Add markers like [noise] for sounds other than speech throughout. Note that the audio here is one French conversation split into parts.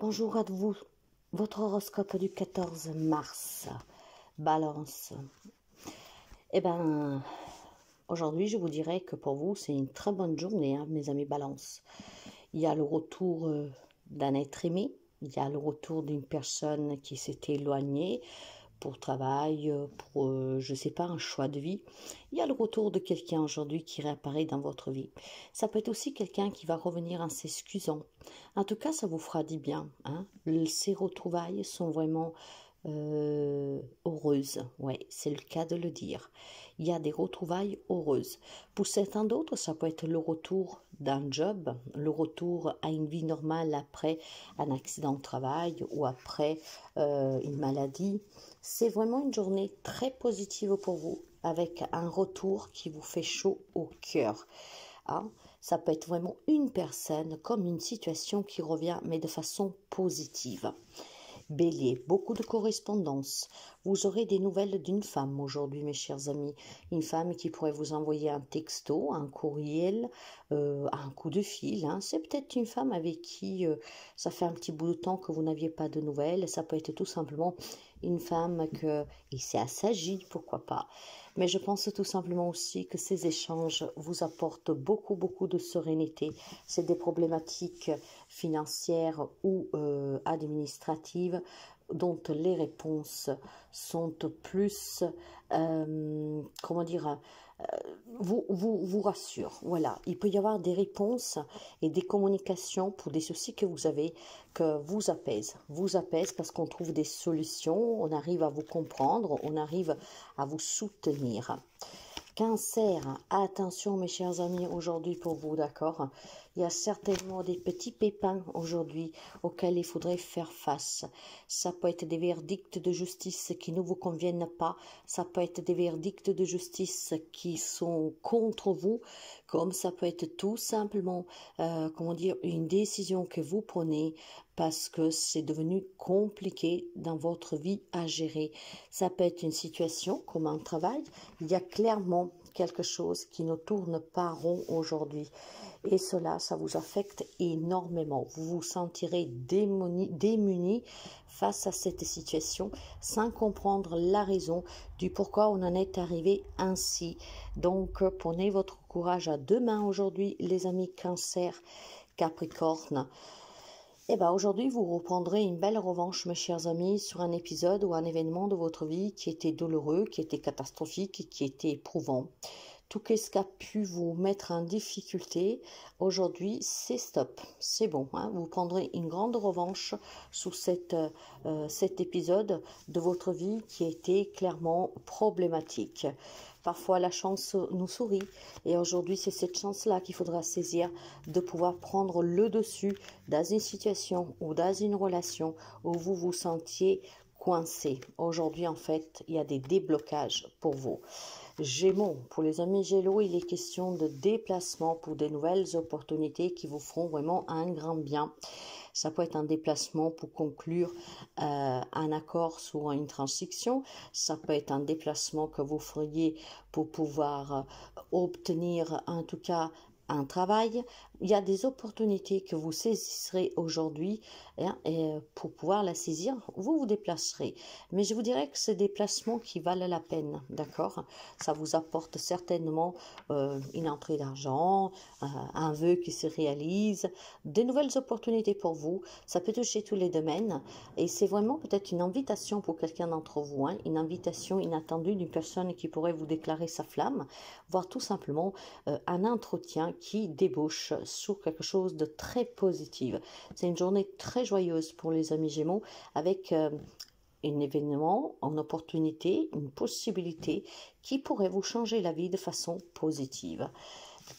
Bonjour à vous, votre horoscope du 14 mars, balance. Eh bien, aujourd'hui, je vous dirais que pour vous, c'est une très bonne journée, hein, mes amis balance. Il y a le retour euh, d'un être aimé, il y a le retour d'une personne qui s'est éloignée, pour travail, euh, pour, euh, je sais pas, un choix de vie. Il y a le retour de quelqu'un aujourd'hui qui réapparaît dans votre vie. Ça peut être aussi quelqu'un qui va revenir en s'excusant. En tout cas, ça vous fera du bien. Hein. Ces retrouvailles sont vraiment euh, heureuse Oui, c'est le cas de le dire. Il y a des retrouvailles heureuses. Pour certains d'autres, ça peut être le retour d'un job, le retour à une vie normale après un accident de travail ou après euh, une maladie. C'est vraiment une journée très positive pour vous, avec un retour qui vous fait chaud au cœur. Ah, ça peut être vraiment une personne comme une situation qui revient, mais de façon positive. Bélier, beaucoup de correspondances. Vous aurez des nouvelles d'une femme aujourd'hui, mes chers amis. Une femme qui pourrait vous envoyer un texto, un courriel, euh, un coup de fil. Hein. C'est peut-être une femme avec qui euh, ça fait un petit bout de temps que vous n'aviez pas de nouvelles. Ça peut être tout simplement une femme que, s'est assagie, s'agit, pourquoi pas. Mais je pense tout simplement aussi que ces échanges vous apportent beaucoup, beaucoup de sérénité. C'est des problématiques financières ou euh, administratives dont les réponses sont plus, euh, comment dire, euh, vous, vous, rassure. Voilà, il peut y avoir des réponses et des communications pour des soucis que vous avez, que vous apaisent, vous apaisent parce qu'on trouve des solutions, on arrive à vous comprendre, on arrive à vous soutenir. Cancer, attention mes chers amis aujourd'hui pour vous, d'accord Il y a certainement des petits pépins aujourd'hui auxquels il faudrait faire face. Ça peut être des verdicts de justice qui ne vous conviennent pas, ça peut être des verdicts de justice qui sont contre vous, comme ça peut être tout simplement, euh, comment dire, une décision que vous prenez parce que c'est devenu compliqué dans votre vie à gérer. Ça peut être une situation comme un travail, il y a clairement quelque chose qui ne tourne pas rond aujourd'hui. Et cela, ça vous affecte énormément. Vous vous sentirez démuni, face à cette situation sans comprendre la raison du pourquoi on en est arrivé ainsi. Donc, euh, prenez votre courage à deux mains aujourd'hui, les amis cancer, capricorne. Eh ben, aujourd'hui, vous reprendrez une belle revanche, mes chers amis, sur un épisode ou un événement de votre vie qui était douloureux, qui était catastrophique, qui était éprouvant. Tout ce qui a pu vous mettre en difficulté, aujourd'hui, c'est stop. C'est bon. Hein. vous prendrez une grande revanche sur euh, cet épisode de votre vie qui a été clairement problématique. Parfois, la chance nous sourit. Et aujourd'hui, c'est cette chance-là qu'il faudra saisir de pouvoir prendre le dessus dans une situation ou dans une relation où vous vous sentiez coincé. Aujourd'hui, en fait, il y a des déblocages pour vous. Gémeaux, pour les amis Gélo il est question de déplacement pour des nouvelles opportunités qui vous feront vraiment un grand bien ça peut être un déplacement pour conclure euh, un accord sur une transaction, ça peut être un déplacement que vous feriez pour pouvoir euh, obtenir en tout cas un travail, il y a des opportunités que vous saisisserez aujourd'hui hein, et euh, pour pouvoir la saisir, vous vous déplacerez. Mais je vous dirais que ce déplacement qui valent la peine, d'accord Ça vous apporte certainement euh, une entrée d'argent, euh, un vœu qui se réalise, des nouvelles opportunités pour vous. Ça peut toucher tous les domaines et c'est vraiment peut-être une invitation pour quelqu'un d'entre vous, hein, une invitation inattendue d'une personne qui pourrait vous déclarer sa flamme, voire tout simplement un entretien qui débauche sur quelque chose de très positif. C'est une journée très joyeuse pour les amis Gémeaux avec euh, un événement, une opportunité, une possibilité qui pourrait vous changer la vie de façon positive.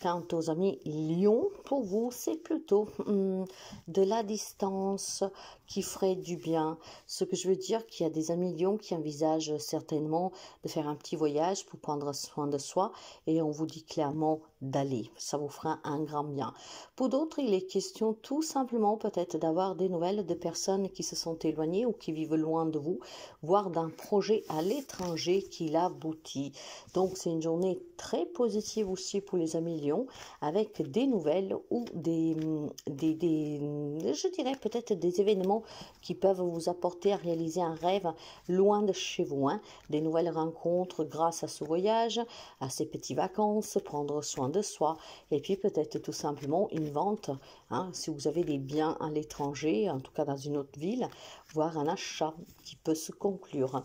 Quant aux amis Lyon, pour vous, c'est plutôt hmm, de la distance qui ferait du bien. Ce que je veux dire, qu'il y a des amis Lyon qui envisagent certainement de faire un petit voyage pour prendre soin de soi et on vous dit clairement d'aller. Ça vous fera un grand bien. Pour d'autres, il est question tout simplement peut-être d'avoir des nouvelles de personnes qui se sont éloignées ou qui vivent loin de vous, voire d'un projet à l'étranger qui l'aboutit. Donc c'est une journée très positive aussi pour les amis avec des nouvelles ou des, je dirais peut-être des événements qui peuvent vous apporter à réaliser un rêve loin de chez vous. Hein. Des nouvelles rencontres grâce à ce voyage, à ces petites vacances, prendre soin de soi et puis peut-être tout simplement une vente. Hein. si vous avez des biens à l'étranger, en tout cas dans une autre ville, voire un achat qui peut se conclure.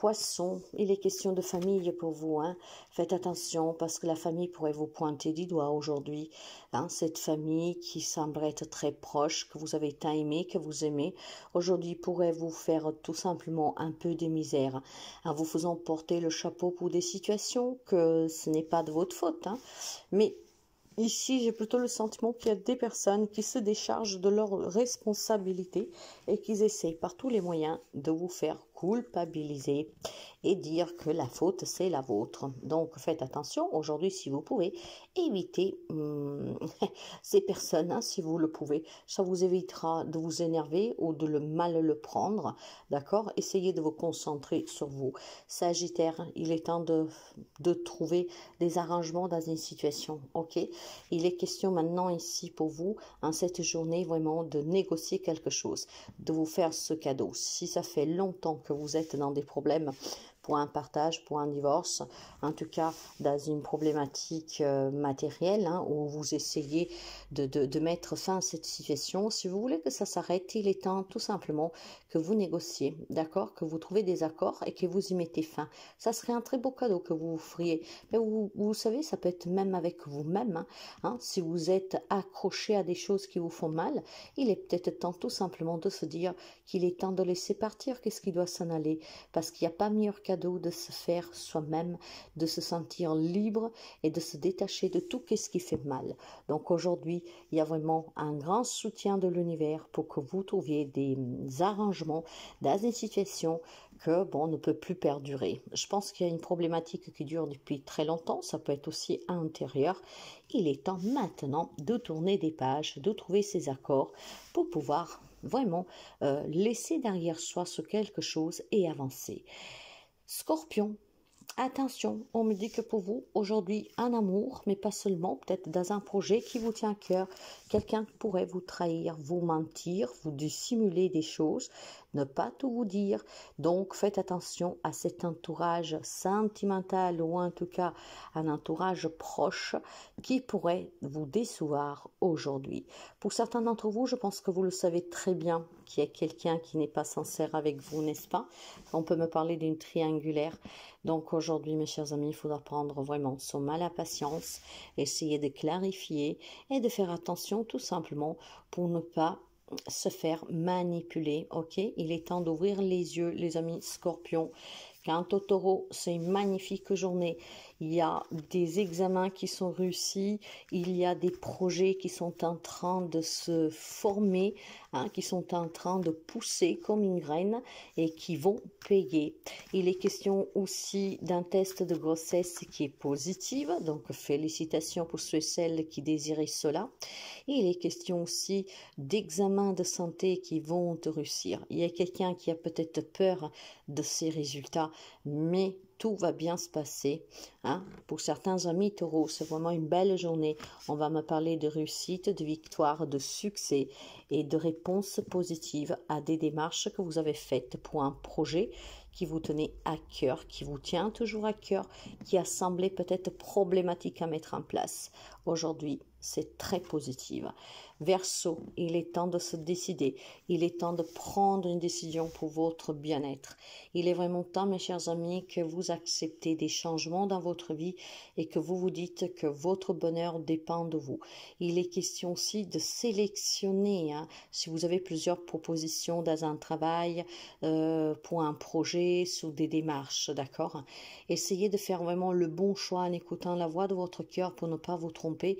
Poisson, il est question de famille pour vous. Hein. Faites attention parce que la famille pourrait vous pointer du doigt aujourd'hui. Hein, cette famille qui semble être très proche, que vous avez tant aimé, que vous aimez, aujourd'hui pourrait vous faire tout simplement un peu de misère en hein. vous faisant porter le chapeau pour des situations que ce n'est pas de votre faute. Hein. Mais Ici, j'ai plutôt le sentiment qu'il y a des personnes qui se déchargent de leurs responsabilités et qu'ils essayent par tous les moyens de vous faire culpabiliser et dire que la faute c'est la vôtre. Donc faites attention aujourd'hui si vous pouvez, évitez hmm, [laughs] ces personnes hein, si vous le pouvez. Ça vous évitera de vous énerver ou de le mal le prendre, d'accord Essayez de vous concentrer sur vous. Sagittaire, il est temps de, de trouver des arrangements dans une situation, ok Il est question maintenant ici pour vous, en cette journée vraiment, de négocier quelque chose, de vous faire ce cadeau. Si ça fait longtemps que vous êtes dans des problèmes un partage, pour un divorce, en tout cas dans une problématique euh, matérielle hein, où vous essayez de, mettre fin à cette situation. Si vous voulez que ça s'arrête, il est temps tout simplement que vous négociez, d'accord, que vous trouvez des accords et que vous y mettez fin. Ça serait un très beau cadeau que vous offriez. Mais vous, savez, ça peut être même avec vous-même. Hein, hein. si vous êtes accroché à des choses qui vous font mal, il est peut-être temps tout simplement de se dire qu'il est temps de laisser partir, qu'est-ce qui doit s'en aller, parce qu'il n'y a pas meilleur cadeau de se faire soi-même, de se sentir libre et de se détacher de tout ce qui fait mal. Donc aujourd'hui, il y a vraiment un grand soutien de l'univers pour que vous trouviez des arrangements dans des situation que bon ne peut plus perdurer. Je pense qu'il y a une problématique qui dure depuis très longtemps, ça peut être aussi intérieur. Il est temps maintenant de tourner des pages, de trouver ces accords pour pouvoir vraiment euh, laisser derrière soi ce quelque chose et avancer. Scorpion, attention, on me dit que pour vous, aujourd'hui, un amour, mais pas seulement, peut-être dans un projet qui vous tient à cœur, quelqu'un pourrait vous trahir, vous mentir, vous dissimuler des choses, ne pas tout vous dire. Donc faites attention à cet entourage sentimental ou en tout cas un entourage proche qui pourrait vous décevoir aujourd'hui. Pour certains d'entre vous, je pense que vous le savez très bien qu'il y a quelqu'un qui n'est pas sincère avec vous, n'est-ce pas On peut me parler d'une triangulaire. Donc aujourd'hui, mes chers amis, il faudra prendre vraiment son mal à patience, essayer de clarifier et de faire attention tout simplement pour ne pas se faire manipuler, ok Il est temps d'ouvrir les yeux, les amis scorpions. Quant au taureau, c'est une magnifique journée. Il y a des examens qui sont réussis, il y a des projets qui sont en train de se former Hein, qui sont en train de pousser comme une graine et qui vont payer. Il est question aussi d'un test de grossesse qui est positif, donc félicitations pour ceux et celles qui désiraient cela. il est question aussi d'examens de santé qui vont réussir. Il y a quelqu'un qui a peut-être peur de ces résultats, mais tout va bien se passer. Hein. Pour certains amis taureaux, c'est vraiment une belle journée. On va me parler de réussite, de victoire, de succès et de réponses positives à des démarches que vous avez faites pour un projet qui vous tenait à cœur, qui vous tient toujours à cœur, qui a semblé peut-être problématique à mettre en place. Aujourd'hui, c'est très positif. Verso, il est temps de se décider. Il est temps de prendre une décision pour votre bien-être. Il est vraiment temps, mes chers amis, que vous acceptez des changements dans votre vie et que vous vous dites que votre bonheur dépend de vous. Il est question aussi de sélectionner. Hein. si vous avez plusieurs propositions dans un travail, euh, pour un projet, sous des démarches, d'accord Essayez de faire vraiment le bon choix en écoutant la voix de votre cœur pour ne pas vous tromper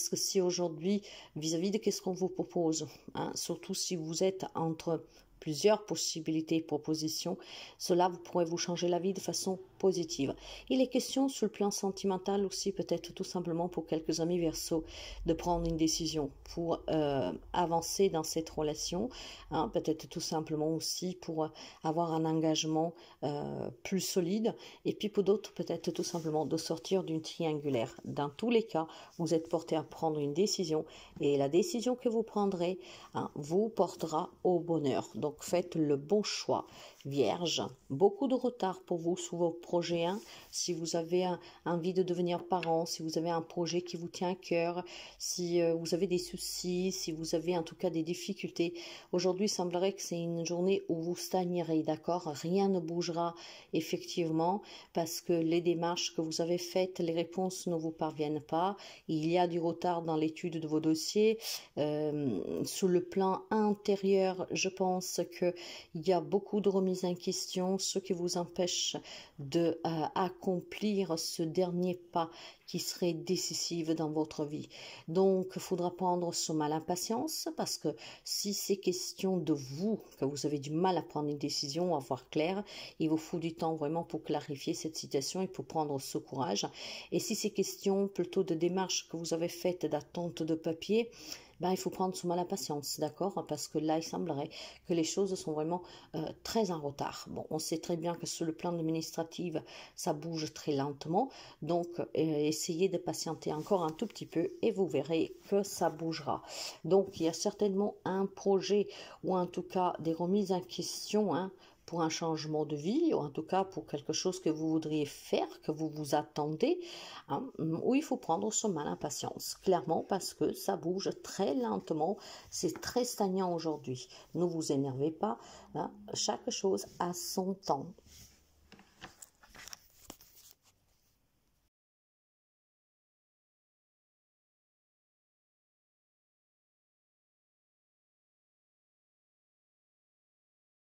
quest que si aujourd'hui vis-à-vis de qu'est-ce qu'on vous propose, hein, surtout si vous êtes entre plusieurs possibilités et propositions. Cela vous pourrait vous changer la vie de façon positive. Il est question sur le plan sentimental aussi peut-être tout simplement pour quelques amis verso de prendre une décision pour euh, avancer dans cette relation, hein, peut-être tout simplement aussi pour avoir un engagement euh, plus solide et puis pour d'autres peut-être tout simplement de sortir d'une triangulaire. Dans tous les cas, vous êtes porté à prendre une décision et la décision que vous prendrez hein, vous portera au bonheur. Donc, donc faites le bon choix. Vierge, beaucoup de retard pour vous sous vos projets. Hein. Si vous avez envie de devenir parent, si vous avez un projet qui vous tient à cœur, si euh, vous avez des soucis, si vous avez en tout cas des difficultés, aujourd'hui semblerait que c'est une journée où vous stagnerez, d'accord Rien ne bougera effectivement parce que les démarches que vous avez faites, les réponses ne vous parviennent pas. Il y a du retard dans l'étude de vos dossiers. Euh, sous le plan intérieur, je pense que il y a beaucoup de remises en question, ce qui vous empêche de euh, accomplir ce dernier pas qui serait décisif dans votre vie. Donc, il faudra prendre ce mal à patience parce que si c'est question de vous, que vous avez du mal à prendre une décision, à voir clair, il vous faut du temps vraiment pour clarifier cette situation et pour prendre ce courage. Et si c'est question plutôt de démarches que vous avez faites d'attente de papier, ben, il faut prendre souvent la patience, d'accord hein, Parce que là, il semblerait que les choses sont vraiment euh, très en retard. Bon, on sait très bien que sur le plan administratif, ça bouge très lentement. Donc, euh, essayez de patienter encore un tout petit peu et vous verrez que ça bougera. Donc, il y a certainement un projet ou en tout cas des remises en question, hein, pour un changement de vie, ou en tout cas pour quelque chose que vous voudriez faire, que vous vous attendez, hein, où il faut prendre son mal à patience, clairement parce que ça bouge très lentement, c'est très stagnant aujourd'hui. Ne vous énervez pas, hein. chaque chose a son temps.